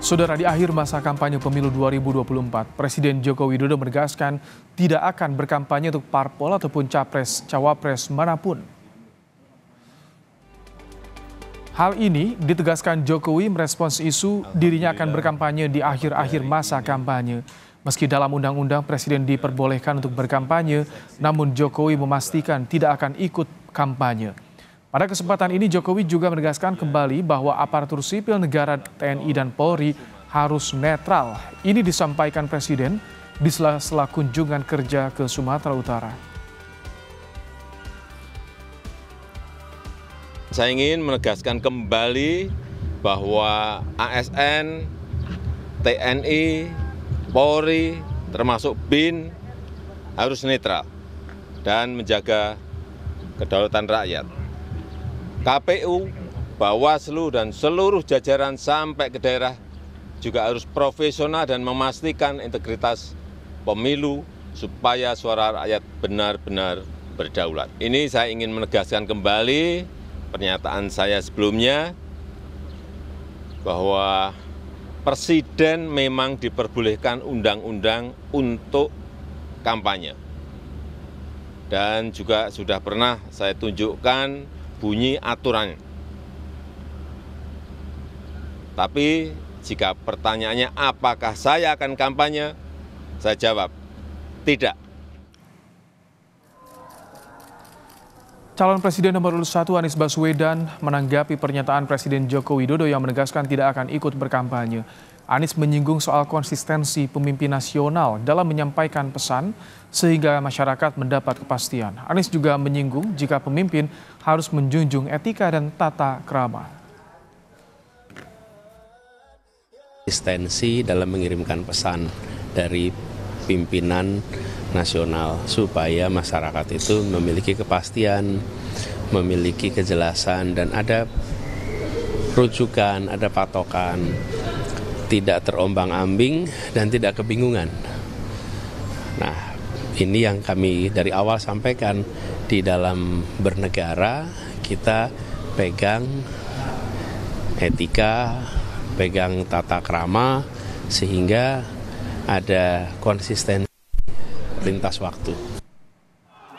Saudara di akhir masa kampanye pemilu 2024, Presiden Joko Widodo menegaskan tidak akan berkampanye untuk parpol ataupun capres cawapres manapun. Hal ini ditegaskan Jokowi merespons isu dirinya akan berkampanye di akhir-akhir masa kampanye. Meski dalam undang-undang presiden diperbolehkan untuk berkampanye, namun Jokowi memastikan tidak akan ikut kampanye. Pada kesempatan ini Jokowi juga menegaskan kembali bahwa aparatur sipil negara TNI dan Polri harus netral. Ini disampaikan Presiden di sela-sela kunjungan kerja ke Sumatera Utara. Saya ingin menegaskan kembali bahwa ASN, TNI, Polri, termasuk BIN harus netral dan menjaga kedaulatan rakyat. KPU, Bawaslu, dan seluruh jajaran sampai ke daerah juga harus profesional dan memastikan integritas pemilu supaya suara rakyat benar-benar berdaulat. Ini saya ingin menegaskan kembali pernyataan saya sebelumnya bahwa Presiden memang diperbolehkan undang-undang untuk kampanye. Dan juga sudah pernah saya tunjukkan bunyi aturan. Tapi jika pertanyaannya apakah saya akan kampanye, saya jawab, tidak. Calon Presiden nomor urut 1 Anies Baswedan menanggapi pernyataan Presiden Joko Widodo yang menegaskan tidak akan ikut berkampanye. Anies menyinggung soal konsistensi pemimpin nasional dalam menyampaikan pesan sehingga masyarakat mendapat kepastian. Anies juga menyinggung jika pemimpin harus menjunjung etika dan tata kerama. Konsistensi dalam mengirimkan pesan dari pimpinan nasional supaya masyarakat itu memiliki kepastian, memiliki kejelasan dan ada rujukan, ada patokan tidak terombang-ambing dan tidak kebingungan. Nah, ini yang kami dari awal sampaikan di dalam bernegara kita pegang etika, pegang tata krama sehingga ada konsistensi lintas waktu.